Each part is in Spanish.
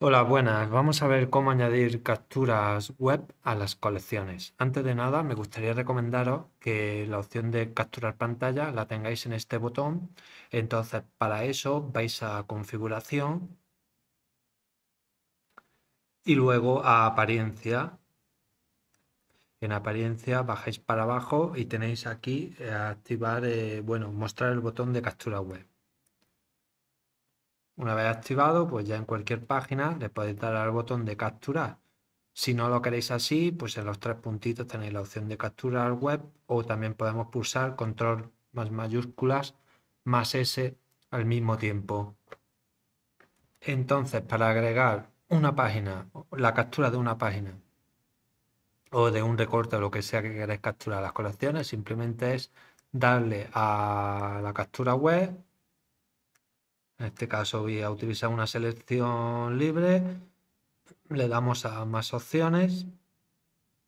Hola, buenas. Vamos a ver cómo añadir capturas web a las colecciones. Antes de nada, me gustaría recomendaros que la opción de capturar pantalla la tengáis en este botón. Entonces, para eso vais a configuración y luego a apariencia. En apariencia bajáis para abajo y tenéis aquí eh, activar, eh, bueno, mostrar el botón de captura web. Una vez activado, pues ya en cualquier página le podéis dar al botón de capturar. Si no lo queréis así, pues en los tres puntitos tenéis la opción de capturar web o también podemos pulsar control más mayúsculas más S al mismo tiempo. Entonces, para agregar una página, la captura de una página o de un recorte o lo que sea que queráis capturar las colecciones, simplemente es darle a la captura web en este caso voy a utilizar una selección libre. Le damos a más opciones.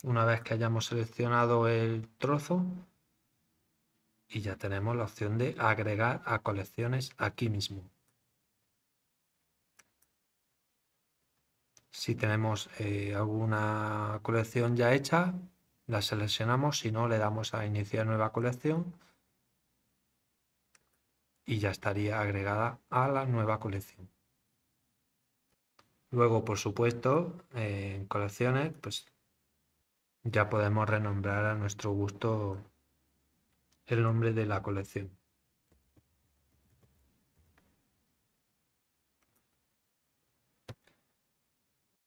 Una vez que hayamos seleccionado el trozo. Y ya tenemos la opción de agregar a colecciones aquí mismo. Si tenemos eh, alguna colección ya hecha, la seleccionamos. Si no, le damos a iniciar nueva colección y ya estaría agregada a la nueva colección. Luego, por supuesto, eh, en colecciones, pues ya podemos renombrar a nuestro gusto el nombre de la colección.